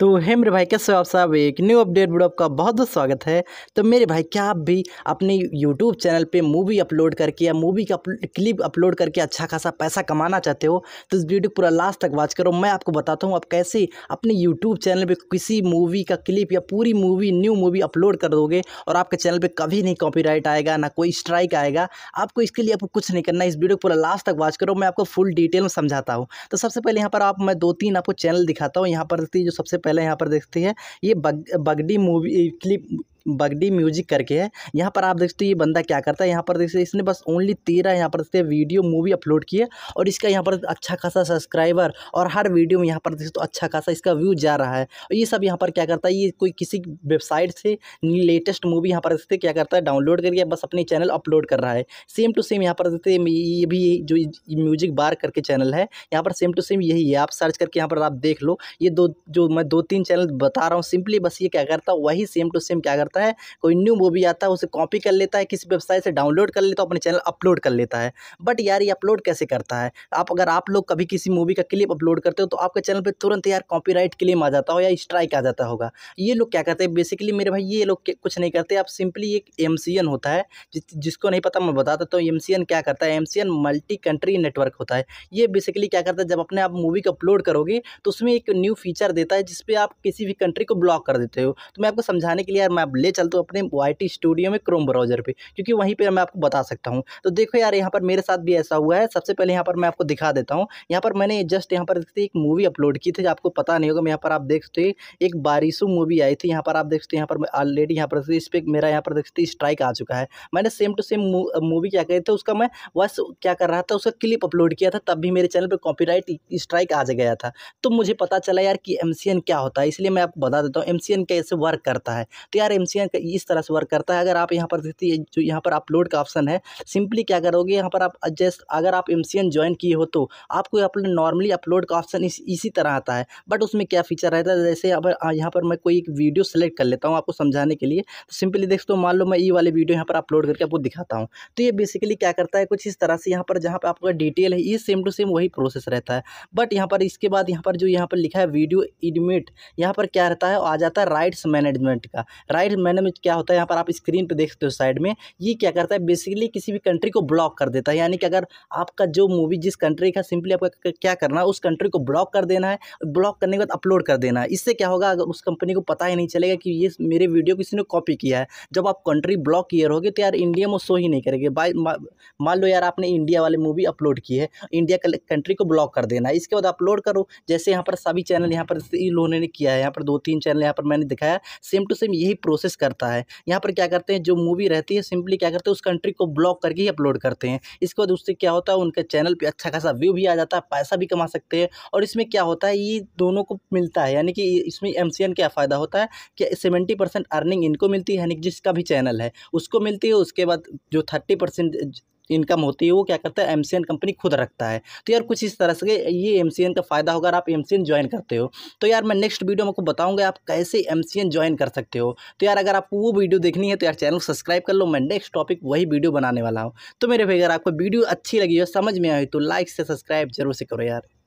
तो मेरे भाई कैसे हो आप साहब एक न्यू अपडेट वीडियो आपका बहुत बहुत स्वागत है तो मेरे भाई क्या आप भी अपने यूट्यूब चैनल पे मूवी अपलोड करके या मूवी का क्लिप अपलोड करके अच्छा खासा पैसा कमाना चाहते हो तो इस वीडियो पूरा लास्ट तक वॉच करो मैं आपको बताता हूँ आप कैसे अपने यूट्यूब चैनल पर किसी मूवी का क्लिप या पूरी मूवी न्यू मूवी अपलोड कर दोगे और आपके चैनल पर कभी नहीं कॉपी आएगा ना कोई स्ट्राइक आएगा आपको इसके लिए आपको कुछ नहीं करना इस वीडियो पूरा लास्ट तक वॉच करो मैं आपको फुल डिटेल में समझाता हूँ तो सबसे पहले यहाँ पर आप मैं दो तीन आपको चैनल दिखाता हूँ यहाँ पर जो सबसे पहले यहाँ पर देखते हैं ये बग बगडी मूवी क्लिप बगडी म्यूजिक करके है यहाँ पर आप देख सकते हो ये बंदा क्या करता है यहाँ पर देख सकते इसने बस ओनली तेरह यहाँ पर देखते वीडियो मूवी अपलोड किए और इसका यहाँ पर अच्छा खासा सब्सक्राइबर और हर वीडियो में यहाँ पर देख सकते हो अच्छा खासा इसका व्यू जा रहा है और ये सब यहाँ पर क्या करता है ये कोई किसी वेबसाइट से लेटेस्ट मूवी यहाँ पर देखते क्या करता है डाउनलोड करके बस अपने चैनल अपलोड कर रहा है सेम टू सेम यहाँ पर देखते ये भी जो म्यूजिक बार करके चैनल है यहाँ पर सेम टू सेम यही है आप सर्च करके यहाँ पर आप देख लो ये दो जो मैं दो तीन चैनल बता रहा हूँ सिंपली बस ये क्या करता वही सेम टू सेम क्या करता करता है कोई न्यू मूवी आता है उसे कॉपी कर लेता है किसी वेबसाइट से डाउनलोड कर लेता है अपने चैनल अपलोड कर लेता है बट यार ये अपलोड कैसे करता है आप अगर आप लोग कभी किसी मूवी का क्लिप अपलोड करते हो तो आपके चैनल पर तुरंत यार कॉपी क्लेम आ जाता हो या स्ट्राइक आ जाता होगा ये लोग क्या करते हैं बेसिकली मेरे भाई ये लोग कुछ नहीं करते आप सिंपली एक एम होता है जिसको नहीं पता मैं बता देता तो हूँ एम क्या करता है एम मल्टी कंट्री नेटवर्क होता है ये बेसिकली क्या करता है जब अपने आप मूवी को अपलोड करोगे तो उसमें एक न्यू फीचर देता है जिसपे आप किसी भी कंट्री को ब्लॉक कर देते हो तो मैं आपको समझाने के लिए यार मैं ले चलता हूँ अपने वाई स्टूडियो में क्रोम ब्राउजर पर क्योंकि वहीं पर मैं आपको बता सकता हूँ तो देखो यार यहाँ पर मेरे साथ भी ऐसा हुआ है सबसे पहले यहाँ पर मैं आपको दिखा देता हूँ यहाँ पर मैंने जस्ट यहाँ पर एक मूवी अपलोड की थी आपको पता नहीं होगा मैं यहाँ पर आप देख सकते एक बारिशों मूवी आई थी यहाँ पर आप देख सकते यहाँ पर ऑलरेडी यहाँ पर इस पर मेरा यहाँ पर देख सकते स्ट्राइक आ चुका है मैंने सेम टू सेम मूवी क्या कही थी उसका मैं बस क्या कर रहा था उसका क्लिप अपलोड किया था तब भी मेरे चैनल पर कॉपीराइट स्ट्राइक आ गया था तो मुझे पता चला यार कि एम क्या होता है इसलिए मैं आपको बता देता हूँ एम कैसे वर्क करता है तो यार एम एजेंसियाँ इस तरह से वर्क करता है अगर आप यहाँ पर देखते जो यहाँ पर अपलोड का ऑप्शन है सिंपली क्या करोगे यहाँ पर आप जस्ट अगर आप एम ज्वाइन किए हो तो आपको अपने नॉर्मली अपलोड का ऑप्शन इसी तरह आता है बट उसमें क्या फीचर रहता है जैसे अब यहाँ पर मैं कोई एक वीडियो सेलेक्ट कर लेता हूँ आपको समझाने के लिए तो सिंपली देख दो मान लो मैं ई वाले वीडियो यहाँ पर अपलोड करके आपको दिखाता हूँ तो ये बेसिकली क्या करता है कुछ इस तरह से यहाँ पर जहाँ पर आपका डिटेल है ये सेम टू सेम वही प्रोसेस रहता है बट यहाँ पर इसके बाद यहाँ पर जो यहाँ पर लिखा है वीडियो एडमिट यहाँ पर क्या रहता है आ जाता है राइट्स मैनेजमेंट का राइट में क्या होता है यहाँ पर आप स्क्रीन पर देख सकते हो साइड में ये क्या करता है बेसिकली किसी भी कंट्री को ब्लॉक कर देता है यानी कि अगर आपका जो मूवी जिस कंट्री का सिंपली आपका क्या करना है उस कंट्री को ब्लॉक कर देना है ब्लॉक करने के बाद अपलोड कर देना है इससे क्या होगा अगर उस कंपनी को पता ही नहीं चलेगा कि ये मेरे वीडियो किसी ने कॉपी किया है जब आप कंट्री ब्लॉक किए रहोगे तो यार इंडिया में शो ही नहीं करेगी बाई मान लो यार आपने इंडिया वाले मूवी अपलोड की है इंडिया कंट्री को ब्लॉक कर देना है इसके बाद अपलोड करो जैसे यहाँ पर सभी चैनल यहाँ पर इन्होंने किया है यहाँ पर दो तीन चैनल यहाँ पर मैंने दिखाया सेम टू सेम यही प्रोसेस प्रोसेस करता है यहाँ पर क्या करते हैं जो मूवी रहती है सिंपली क्या करते हैं उस कंट्री को ब्लॉक करके ही अपलोड करते हैं इसके बाद उससे क्या होता है उनके चैनल पर अच्छा खासा व्यू भी आ जाता है पैसा भी कमा सकते हैं और इसमें क्या होता है ये दोनों को मिलता है यानी कि इसमें एम क्या फ़ायदा होता है कि सेवेंटी अर्निंग इनको मिलती है यानी जिसका भी चैनल है उसको मिलती है उसके बाद जो थर्टी इनकम होती है वो क्या करता है एम कंपनी खुद रखता है तो यार कुछ इस तरह से ये एम का फ़ायदा होगा आप एम ज्वाइन करते हो तो यार मैं नेक्स्ट वीडियो में आपको बताऊँगा आप कैसे एम ज्वाइन कर सकते हो तो यार अगर आपको वो वीडियो देखनी है तो यार चैनल को सब्सक्राइब कर लो मैं नेक्स्ट टॉपिक वही वीडियो बनाने वाला हूँ तो मेरे भाई अगर आपको वीडियो अच्छी लगी हो समझ में आई तो लाइक से सब्सक्राइब जरूर से करो यार